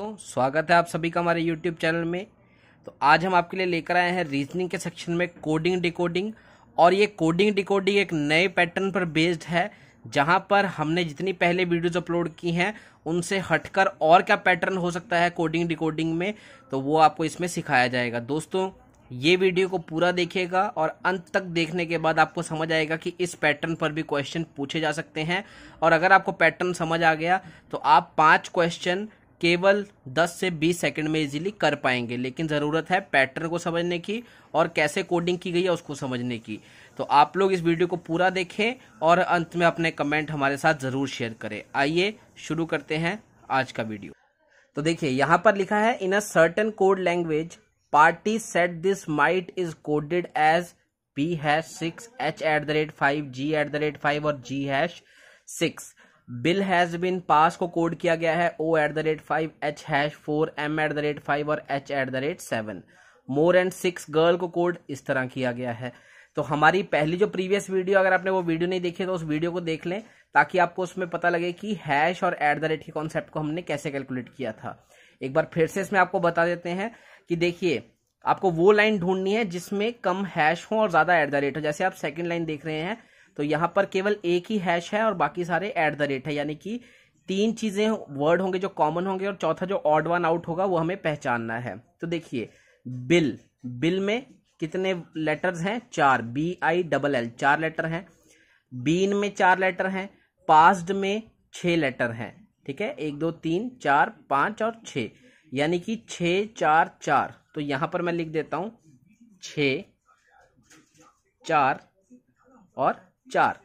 दोस्तों स्वागत है आप सभी का हमारे यूट्यूब चैनल में तो आज हम आपके लिए लेकर आए हैं रीजनिंग के सेक्शन में कोडिंग डिकोडिंग और ये कोडिंग डिकोडिंग एक नए पैटर्न पर बेस्ड है जहां पर हमने जितनी पहले वीडियोज अपलोड की हैं उनसे हटकर और क्या पैटर्न हो सकता है कोडिंग डिकोडिंग में तो वो आपको इसमें सिखाया जाएगा दोस्तों ये वीडियो को पूरा देखिएगा और अंत तक देखने के बाद आपको समझ आएगा कि इस पैटर्न पर भी क्वेश्चन पूछे जा सकते हैं और अगर आपको पैटर्न समझ आ गया तो आप पांच क्वेश्चन केवल 10 से 20 सेकंड में इजीली कर पाएंगे लेकिन ज़रूरत है पैटर्न को समझने की और कैसे कोडिंग की गई है उसको समझने की तो आप लोग इस वीडियो को पूरा देखें और अंत में अपने कमेंट हमारे साथ ज़रूर शेयर करें आइए शुरू करते हैं आज का वीडियो तो देखिए यहाँ पर लिखा है in a certain code language party set this might is coded as P hash six H at the rate five G at the rate five और G hash six bill has been pass को code किया गया है O at the rate five H hash four M at the rate five और H at the rate seven more and six girl को code इस तरह किया गया है तो हमारी पहली जो प्रीवियस वीडियो अगर आपने वो वीडियो नहीं देखी तो उस वीडियो को देख लें ताकि आपको उसमें पता लगे कि हैश और एट द रेट के कॉन्सेप्ट को हमने कैसे कैलकुलेट किया था एक बार फिर से इसमें आपको बता देते हैं कि देखिए आपको वो लाइन ढूंढनी है जिसमें कम हैश हो और ज़्यादा एट द रेट हो जैसे आप सेकेंड लाइन देख रहे हैं तो यहाँ पर केवल एक ही हैश है और बाकी सारे ऐट द रेट है यानी कि तीन चीज़ें वर्ड होंगे जो कॉमन होंगे और चौथा जो ऑड वन आउट होगा वो हमें पहचानना है तो देखिए बिल बिल में कितने लेटर्स हैं चार बी आई डबल एल चार लेटर हैं बीन में चार लेटर हैं पास्ड में छः लेटर हैं ठीक है एक दो तीन चार पाँच और छ यानी कि छ चार चार तो यहाँ पर मैं लिख देता हूँ छ चार और चार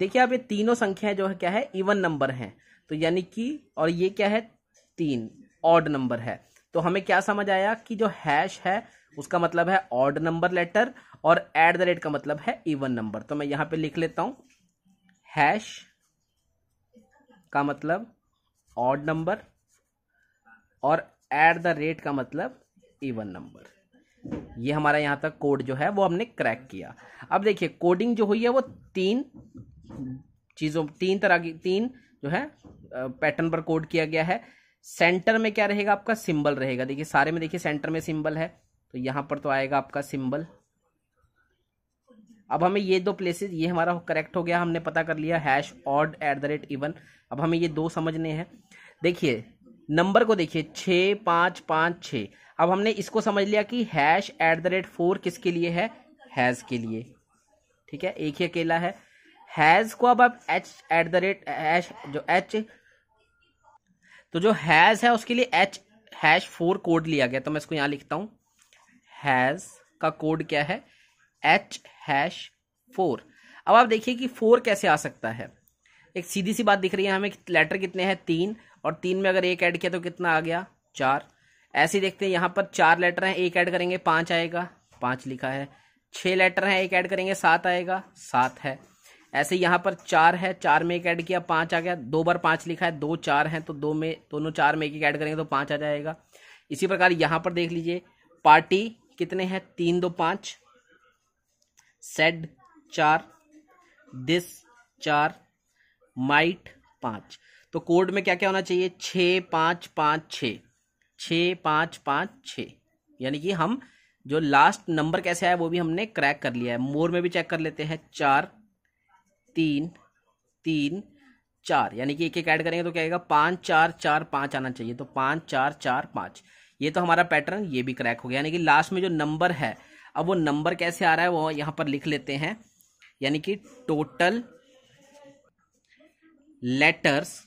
देखिए आप ये तीनों संख्याएं जो है क्या है इवन नंबर हैं तो यानी कि और ये क्या है तीन ऑड नंबर है तो हमें क्या समझ आया कि जो हैश है उसका मतलब है ऑड नंबर लेटर और एट द रेट का मतलब है इवन नंबर तो मैं यहां पे लिख लेता हूं हैश का मतलब ऑड नंबर और एट द रेट का मतलब इवन नंबर ये हमारा यहाँ तक कोड जो है वो हमने क्रैक किया अब देखिए कोडिंग जो हुई है वो तीन चीज़ों तीन तरह की तीन जो है पैटर्न पर कोड किया गया है सेंटर में क्या रहेगा आपका सिंबल रहेगा देखिए सारे में देखिए सेंटर में सिंबल है तो यहाँ पर तो आएगा आपका सिंबल अब हमें ये दो प्लेसेस ये हमारा करेक्ट हो गया हमने पता कर लिया hash odd at the rate even अब हमें ये दो समझने हैं देखिए नंबर को देखिए छः पाँच पाँच छः अब हमने इसको समझ लिया कि hash at the rate four किसके लिए है हैज़ के लिए ठीक है एक ही अकेला है हैज़ को अब आप H at the rate hash जो एच तो जो हैज़ है उसके लिए एच हैश फोर कोड लिया गया तो मैं इसको यहाँ लिखता हूँ हैज़ का कोड क्या है एच हैश फोर अब आप देखिए कि फोर कैसे आ सकता है एक सीधी सी बात दिख रही है हमें लेटर कितने हैं तीन और तीन में अगर एक ऐड किया तो कितना आ गया चार ऐसे देखते हैं यहाँ पर चार लेटर हैं एक ऐड करेंगे पाँच आएगा पाँच लिखा है छः लेटर हैं एक ऐड करेंगे सात आएगा सात है ऐसे यहाँ पर चार है चार में एक ऐड किया पाँच आ गया दो बार पाँच लिखा है दो चार हैं तो दो में दोनों चार में एक एक ऐड करेंगे तो पाँच आ जाएगा इसी प्रकार यहाँ पर देख लीजिए पार्टी कितने हैं तीन दो पाँच सेड चार दिस चार माइट पाँच तो कोड में क्या क्या होना चाहिए छ पाँच पाँच छ छ पाँच पाँच छ यानी कि हम जो लास्ट नंबर कैसे आया वो भी हमने क्रैक कर लिया है मोर में भी चेक कर लेते हैं चार तीन तीन चार यानी कि एक एक ऐड करेंगे तो क्या आएगा पाँच चार चार पाँच आना चाहिए तो पाँच चार चार पाँच ये तो हमारा पैटर्न ये भी क्रैक हो गया यानी कि लास्ट में जो नंबर है अब वो नंबर कैसे आ रहा है वो यहाँ पर लिख लेते हैं यानी कि total letters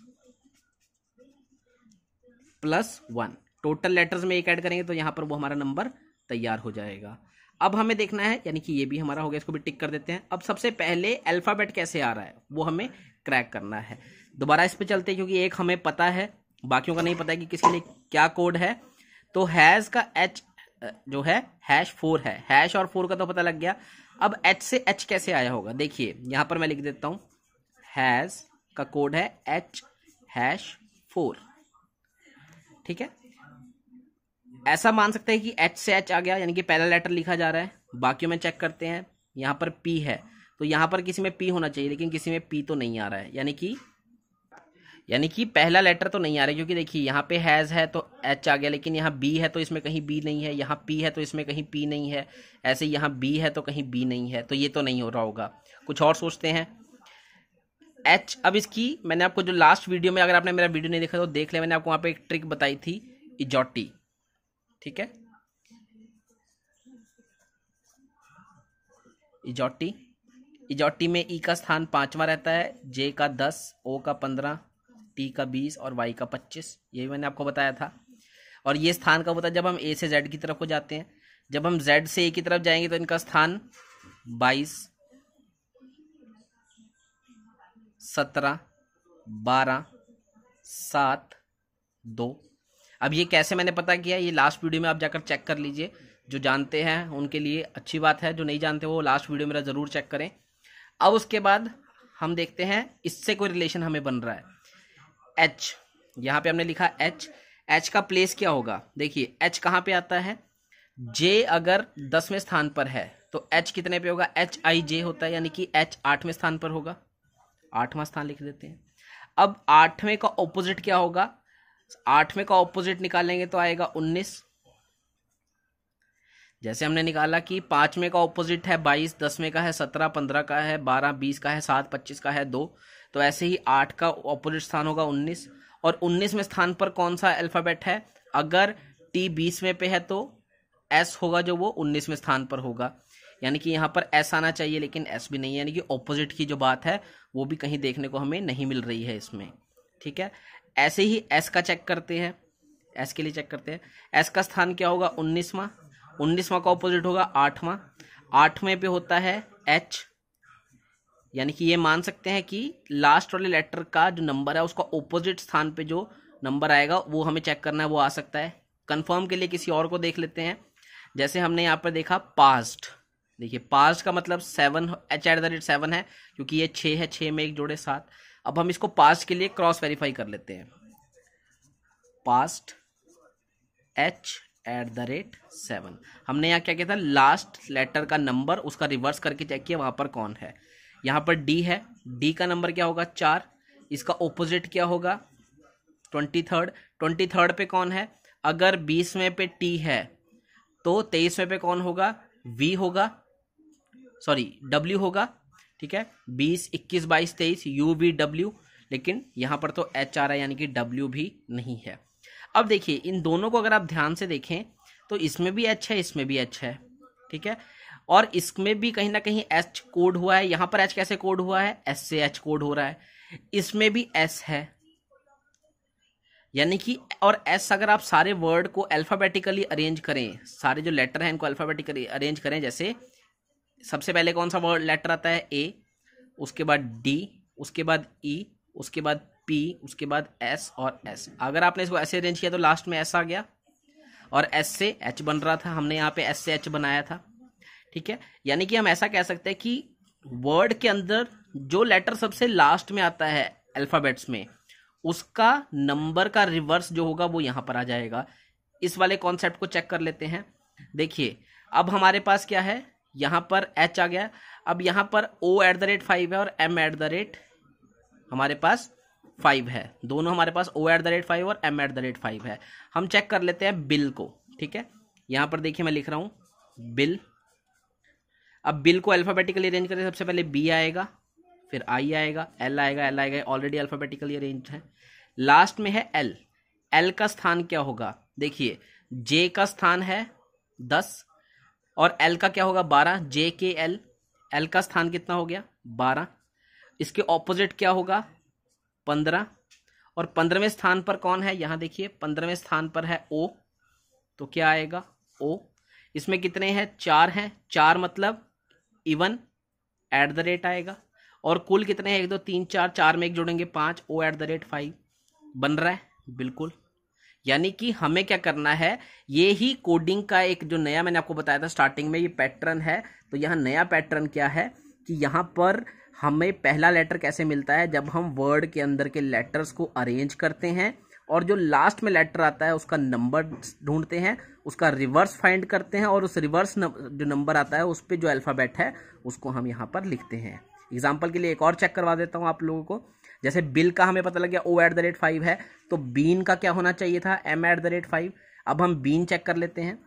plus one total letters में एक ऐड करेंगे तो यहाँ पर वो हमारा नंबर तैयार हो जाएगा अब हमें देखना है यानी कि ये भी हमारा हो गया इसको भी टिक कर देते हैं अब सबसे पहले अल्फ़ाबेट कैसे आ रहा है वो हमें क्रैक करना है दोबारा इस पर चलते हैं क्योंकि एक हमें पता है बाकियों का नहीं पता है कि किसके लिए क्या कोड है तो हैज़ का एच जो है हैश फोर है हैश और फोर का तो पता लग गया अब एच से एच कैसे आया होगा देखिए यहाँ पर मैं लिख देता हूँ हैज़ का कोड है एच हैश फोर ठीक है ऐसा मान सकते हैं कि एच से एच आ गया यानी कि पहला लेटर लिखा जा रहा है बाकी में चेक करते हैं यहां पर पी है तो यहां पर किसी में पी होना चाहिए लेकिन किसी में पी तो नहीं आ रहा है यानी कि यानी कि पहला लेटर तो नहीं आ रहा है क्योंकि देखिए यहाँ पे हैज़ है तो एच आ गया लेकिन यहाँ बी है तो इसमें कहीं बी नहीं है यहाँ पी है तो इसमें कहीं पी नहीं है ऐसे यहाँ बी है तो कहीं बी नहीं है तो ये तो नहीं हो रहा होगा कुछ और सोचते हैं एच अब इसकी मैंने आपको जो लास्ट वीडियो में अगर आपने मेरा वीडियो नहीं देखा तो देख लिया मैंने आपको वहाँ पे एक ट्रिक बताई थी इजॉटी ठीक है इजॉटी इजॉटी में ई e का स्थान पाँचवा रहता है जे का दस ओ का पंद्रह टी का बीस और वाई का पच्चीस ये भी मैंने आपको बताया था और ये स्थान कब होता है जब हम ए से जेड की तरफ को जाते हैं जब हम जेड से ए की तरफ जाएंगे तो इनका स्थान बाईस सत्रह बारह सात दो अब ये कैसे मैंने पता किया ये लास्ट वीडियो में आप जाकर चेक कर लीजिए जो जानते हैं उनके लिए अच्छी बात है जो नहीं जानते वो लास्ट वीडियो मेरा ज़रूर चेक करें अब उसके बाद हम देखते हैं इससे कोई रिलेशन हमें बन रहा है एच यहाँ पे हमने लिखा एच एच का प्लेस क्या होगा देखिए एच कहाँ पे आता है जे अगर दसवें स्थान पर है तो एच कितने पे होगा एच आई जे होता है यानी कि एच आठवें स्थान पर होगा आठवां स्थान लिख देते हैं अब आठवें का ऑपोजिट क्या होगा आठवें का ऑपोजिट निकालेंगे तो आएगा उन्नीस जैसे हमने निकाला कि पांचवें का ऑपोजिट है बाईस दसवें का है सत्रह पंद्रह का है बारह बीस का है सात पच्चीस का है दो तो ऐसे ही आठ का ऑपोजिट स्थान होगा उन्नीस और उन्नीस में स्थान पर कौन सा अल्फ़ाबेट है अगर टी बीसवें पे है तो एस होगा जो वो उन्नीसवें स्थान पर होगा यानी कि यहाँ पर एस आना चाहिए लेकिन एस भी नहीं है यानी कि ऑपोजिट की जो बात है वो भी कहीं देखने को हमें नहीं मिल रही है इसमें ठीक है ऐसे ही एस का चेक करते हैं एस के लिए चेक करते हैं एस का स्थान क्या होगा उन्नीसवा उन्नीसवा का ऑपोजिट होगा आठवां आठवें पे होता है एच यानी कि ये मान सकते हैं कि लास्ट वाले लेटर का जो नंबर है उसका ऑपोजिट स्थान पे जो नंबर आएगा वो हमें चेक करना है वो आ सकता है कंफर्म के लिए किसी और को देख लेते हैं जैसे हमने यहाँ पर देखा पास्ट देखिए पास्ट का मतलब seven H at the rate seven है क्योंकि ये छः है छः में एक जोड़े सात अब हम इसको पास्ट के लिए क्रॉस वेरीफाई कर लेते हैं past H at the rate seven हमने यहाँ क्या किया था लास्ट लेटर का नंबर उसका रिवर्स करके चेक किया वहाँ पर कौन है यहाँ पर डी है डी का नंबर क्या होगा चार इसका ओपोजिट क्या होगा ट्वेंटी थर्ड ट्वेंटी थर्ड पे कौन है अगर बीसवें पे टी है तो तेईसवें पे कौन होगा वी होगा सॉरी डब्ल्यू होगा ठीक है बीस इक्कीस बाईस तेईस यू बी डब्ल्यू लेकिन यहाँ पर तो एच आ रहा है यानी कि डब्ल्यू भी नहीं है अब देखिए इन दोनों को अगर आप ध्यान से देखें तो इसमें भी एच है इसमें भी एच है ठीक है और इसमें भी कहीं ना कहीं एच कोड हुआ है यहाँ पर एच कैसे कोड हुआ है एस से एच कोड हो रहा है इसमें भी एस है यानी कि और एस अगर आप सारे वर्ड को अल्फ़ाबेटिकली अरेंज करें सारे जो लेटर हैं इनको अल्फ़ाबेटिकली अरेंज करें जैसे सबसे पहले कौन सा वर्ड लेटर आता है ए उसके बाद डी उसके बाद ई e, उसके बाद पी उसके बाद एस और एस अगर आपने इसको ऐसे अरेंज किया तो लास्ट में एस आ गया और एस से एच बन रहा था हमने यहाँ पे एस से एच बनाया था ठीक है यानी कि हम ऐसा कह सकते हैं कि वर्ड के अंदर जो लेटर सबसे लास्ट में आता है अल्फ़ाबेट्स में उसका नंबर का रिवर्स जो होगा वो यहाँ पर आ जाएगा इस वाले कॉन्सेप्ट को चेक कर लेते हैं देखिए अब हमारे पास क्या है यहाँ पर एच आ गया अब यहाँ पर O at the rate five है और एम एट द रेट हमारे पास फाइव है दोनों हमारे पास O at the rate five और M at the rate five है हम चेक कर लेते हैं बिल को ठीक है यहाँ पर देखिए मैं लिख रहा हूँ बिल अब बिल को अल्फ़ाबेटिकली अरेंज करें सबसे पहले बी आएगा फिर आई आएगा एल आएगा एल आएगा ऑलरेडी अल्फ़ाबेटिकली अरेंज है लास्ट में है एल एल का स्थान क्या होगा देखिए जे का स्थान है दस और एल का क्या होगा बारह जे के एल एल का स्थान कितना हो गया बारह इसके ऑपोजिट क्या होगा पंद्रह और पंद्रहवें स्थान पर कौन है यहां देखिए पंद्रहवें स्थान पर है ओ तो क्या आएगा ओ इसमें कितने हैं चार हैं चार मतलब इवन एट द रेट आएगा और कुल कितने हैं एक दो तीन चार चार में एक जोड़ेंगे पांच O at the rate five बन रहा है बिल्कुल यानी कि हमें क्या करना है ये ही कोडिंग का एक जो नया मैंने आपको बताया था स्टार्टिंग में ये पैटर्न है तो यहाँ नया पैटर्न क्या है कि यहाँ पर हमें पहला लेटर कैसे मिलता है जब हम वर्ड के अंदर के लेटर्स को अरेंज करते हैं और जो लास्ट में लेटर आता है उसका नंबर ढूंढते हैं उसका रिवर्स फाइंड करते हैं और उस रिवर्स जो नंबर आता है उस पर जो अल्फ़ाबेट है उसको हम यहाँ पर लिखते हैं एग्जाम्पल के लिए एक और चेक करवा देता हूँ आप लोगों को जैसे बिल का हमें पता लग गया O at the rate five है तो बीन का क्या होना चाहिए था M at the rate five अब हम बीन चेक कर लेते हैं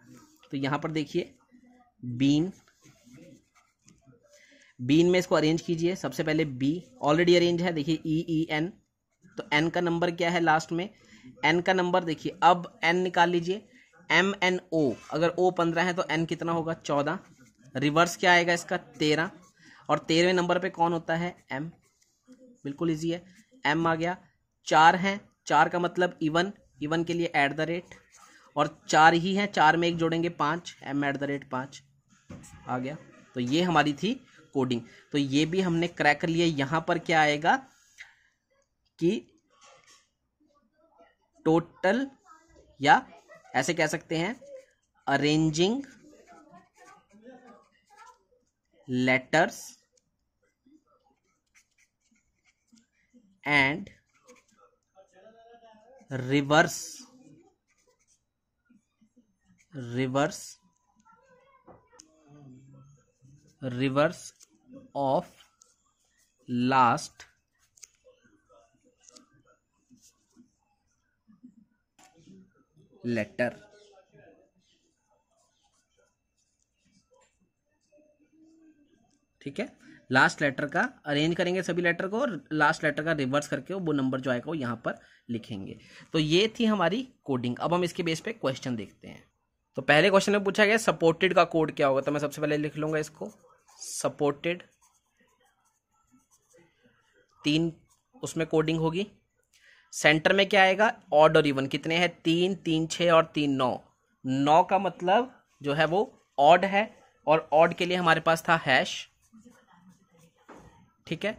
तो यहां पर देखिए बीन बीन में इसको अरेंज कीजिए सबसे पहले बी ऑलरेडी अरेंज है देखिए ई ई एन तो एन का नंबर क्या है लास्ट में एन का नंबर देखिए अब एन निकाल लीजिए एम एन ओ अगर ओ पंद्रह है तो एन कितना होगा चौदह रिवर्स क्या आएगा इसका तेरह और तेरहवें नंबर पे कौन होता है एम बिल्कुल ईजी है एम आ गया चार हैं चार का मतलब इवन इवन के लिए ऐट द रेट और चार ही हैं चार में एक जोड़ेंगे पाँच एम ऐट द रेट पाँच आ गया तो ये हमारी थी कोडिंग तो ये भी हमने क्रैक कर लिया यहाँ पर क्या आएगा कि टोटल या ऐसे कह सकते हैं arranging letters and reverse reverse reverse of last letter ठीक है लास्ट लेटर का अरेंज करेंगे सभी लेटर को और लास्ट लेटर का रिवर्स करके वो नंबर जो आएगा वो यहाँ पर लिखेंगे तो ये थी हमारी कोडिंग अब हम इसके बेस पे क्वेश्चन देखते हैं तो पहले क्वेश्चन में पूछा गया सपोर्टेड का कोड क्या होगा तो मैं सबसे पहले लिख लूंगा इसको सपोर्टेड तीन उसमें कोडिंग होगी सेंटर में क्या आएगा ऑड और इवन कितने हैं तीन तीन छः और तीन नौ नौ का मतलब जो है वो ऑड है और ऑड के लिए हमारे पास था हैश ठीक है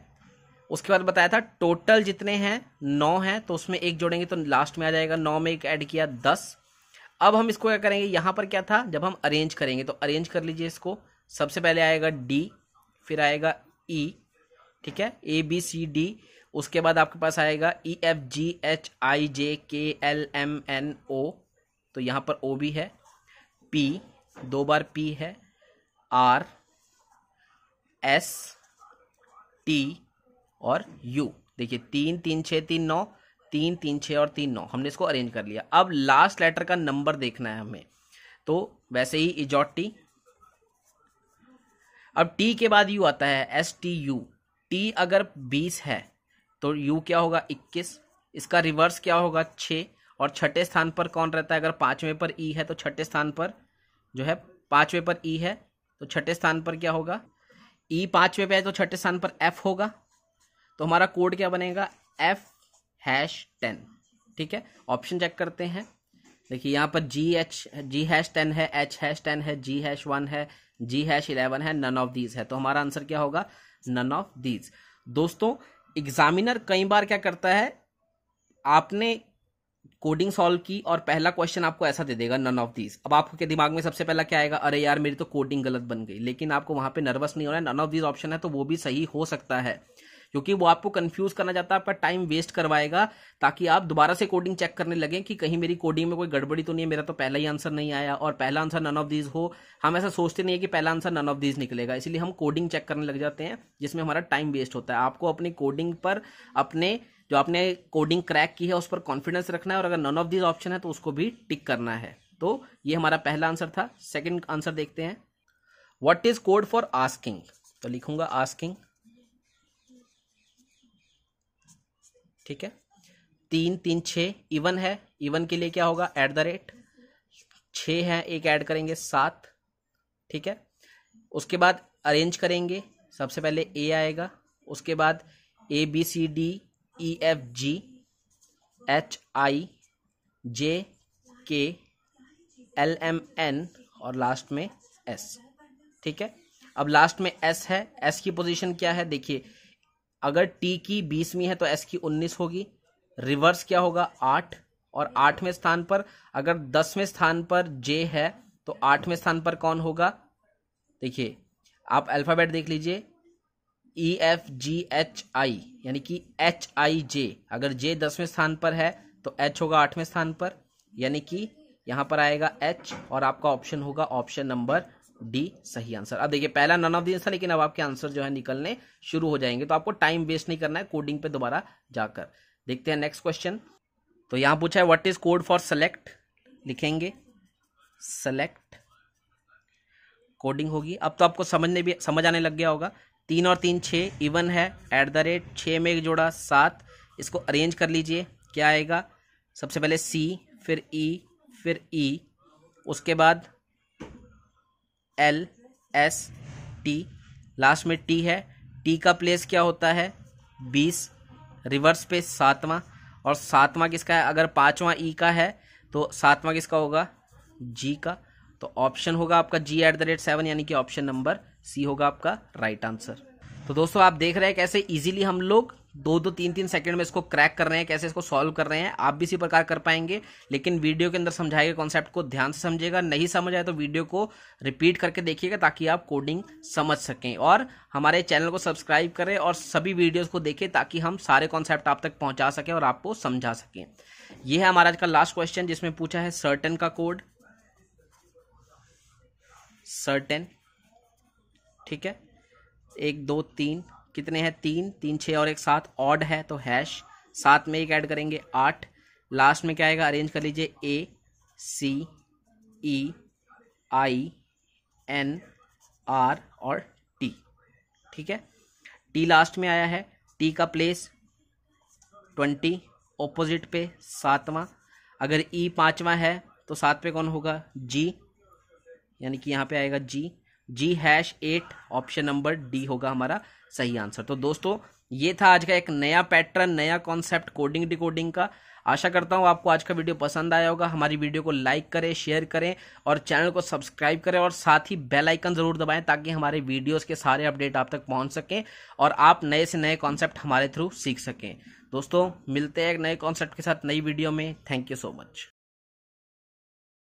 उसके बाद बताया था टोटल जितने हैं नौ हैं तो उसमें एक जोड़ेंगे तो लास्ट में आ जाएगा नौ में एक ऐड किया दस अब हम इसको क्या करेंगे यहाँ पर क्या था जब हम अरेंज करेंगे तो अरेंज कर लीजिए इसको सबसे पहले आएगा डी फिर आएगा ई e, ठीक है ए बी सी डी उसके बाद आपके पास आएगा ई F G H I J K L M N O तो यहाँ पर ओ भी है पी दो बार पी है आर एस टी और यू देखिए तीन तीन छः तीन नौ तीन तीन छः और तीन नौ हमने इसको अरेंज कर लिया अब लास्ट लेटर का नंबर देखना है हमें तो वैसे ही इजॉट टी अब टी के बाद यू आता है एस टी यू टी अगर बीस है तो यू क्या होगा इक्कीस इसका रिवर्स क्या होगा छः और छठे स्थान पर कौन रहता है अगर पाँचवें पर ई e है तो छठे स्थान पर जो है पाँचवें पर ई e है तो छठे स्थान पर क्या होगा ई e पांचवे पे है तो छठे स्थान पर एफ होगा तो हमारा कोड क्या बनेगा एफ हैश टेन ठीक है ऑप्शन चेक करते हैं देखिए यहां पर G H G hash ten है एच हैश टेन है जी हैश वन है जी हैश इलेवन है नन ऑफ दीज है तो हमारा आंसर क्या होगा नन ऑफ दीज दोस्तों एग्जामिनर कई बार क्या करता है आपने कोडिंग सॉल्व की और पहला क्वेश्चन आपको ऐसा दे देगा नन ऑफ दीज अब आपके दिमाग में सबसे पहला क्या आएगा अरे यार मेरी तो कोडिंग गलत बन गई लेकिन आपको वहां पे नर्वस नहीं होना है नन ऑफ दीज ऑप्शन है तो वो भी सही हो सकता है क्योंकि वो आपको कंफ्यूज करना चाहता है आपका टाइम वेस्ट करवाएगा ताकि आप दोबारा से कोडिंग चेक करने लगे कि कहीं मेरी कोडिंग में कोई गड़बड़ी तो नहीं है मेरा तो पहला ही आंसर नहीं आया और पहला आंसर नन ऑफ दीज हो हम ऐसा सोचते नहीं है कि पहला आंसर नन ऑफ दीज निकलेगा इसलिए हम कोडिंग चेक करने लग जाते हैं जिसमें हमारा टाइम वेस्ट होता है आपको अपनी कोडिंग पर अपने जो आपने कोडिंग क्रैक की है उस पर कॉन्फिडेंस रखना है और अगर नन ऑफ दिस ऑप्शन है तो उसको भी टिक करना है तो ये हमारा पहला आंसर था सेकेंड आंसर देखते हैं what is code for asking तो लिखूंगा आस्किंग ठीक है तीन तीन छ इवन है इवन के लिए क्या होगा एट द रेट छ है एक ऐड करेंगे सात ठीक है उसके बाद अरेंज करेंगे सबसे पहले ए आएगा उसके बाद A B C D E F G H I J K L M N और लास्ट में एस ठीक है अब लास्ट में एस है एस की पोजीशन क्या है देखिए अगर टी की बीसवीं है तो एस की उन्नीस होगी रिवर्स क्या होगा आठ और आठवें स्थान पर अगर दसवें स्थान पर जे है तो आठवें स्थान पर कौन होगा देखिए आप अल्फ़ाबेट देख लीजिए ई एफ जी एच आई यानी कि एच आई जे अगर जे दसवें स्थान पर है तो एच होगा आठवें स्थान पर यानी कि यहां पर आएगा एच और आपका ऑप्शन होगा ऑप्शन नंबर डी सही आंसर अब देखिए पहला नन ऑफ द आंसर लेकिन अब आपके आंसर जो है निकलने शुरू हो जाएंगे तो आपको टाइम वेस्ट नहीं करना है कोडिंग पे दोबारा जाकर देखते हैं नेक्स्ट क्वेश्चन तो यहां पूछा है what is code for select लिखेंगे सेलेक्ट कोडिंग होगी अब तो आपको समझने भी समझ आने लग गया होगा तीन और तीन छः इवन है एट द रेट छः में एक जोड़ा सात इसको अरेंज कर लीजिए क्या आएगा सबसे पहले सी फिर ई e, फिर ई e, उसके बाद एल एस टी लास्ट में टी है टी का प्लेस क्या होता है बीस रिवर्स पे सातवां और सातवां किसका है अगर पाँचवा ई e का है तो सातवां किसका होगा जी का तो ऑप्शन होगा आपका G at the rate seven यानी कि ऑप्शन नंबर सी होगा आपका राइट आंसर तो दोस्तों आप देख रहे हैं कैसे इजीली हम लोग दो दो तीन तीन सेकंड में इसको क्रैक कर रहे हैं कैसे इसको सॉल्व कर रहे हैं आप भी इसी प्रकार कर पाएंगे लेकिन वीडियो के अंदर समझाए गए कॉन्सेप्ट को ध्यान से समझेगा नहीं समझ आए तो वीडियो को रिपीट करके देखिएगा ताकि आप कोडिंग समझ सकें और हमारे चैनल को सब्सक्राइब करें और सभी वीडियोज़ को देखें ताकि हम सारे कॉन्सेप्ट आप तक पहुँचा सकें और आपको समझा सकें यह है हमारा आज का लास्ट क्वेश्चन जिसमें पूछा है सर्टन का कोड सर्टन ठीक है एक दो तीन कितने हैं तीन तीन छः और एक सात ऑड है तो हैश सात में एक ऐड करेंगे आठ लास्ट में क्या आएगा अरेंज कर लीजिए A C E I N R और टी ठीक है टी लास्ट में आया है टी का प्लेस ट्वेंटी ओपोजिट पे सातवां अगर ई e पाँचवा है तो सात पे कौन होगा जी यानी कि यहाँ पे आएगा G G hash eight option number D होगा हमारा सही आंसर तो दोस्तों ये था आज का एक नया पैटर्न नया कॉन्सेप्ट कोडिंग डिकोडिंग का आशा करता हूँ आपको आज का वीडियो पसंद आया होगा हमारी वीडियो को लाइक करें शेयर करें और चैनल को सब्सक्राइब करें और साथ ही बेल आइकन ज़रूर दबाएं ताकि हमारे वीडियोस के सारे अपडेट आप तक पहुँच सकें और आप नए से नए कॉन्सेप्ट हमारे थ्रू सीख सकें दोस्तों मिलते हैं एक नए कॉन्सेप्ट के साथ नई वीडियो में थैंक यू सो मच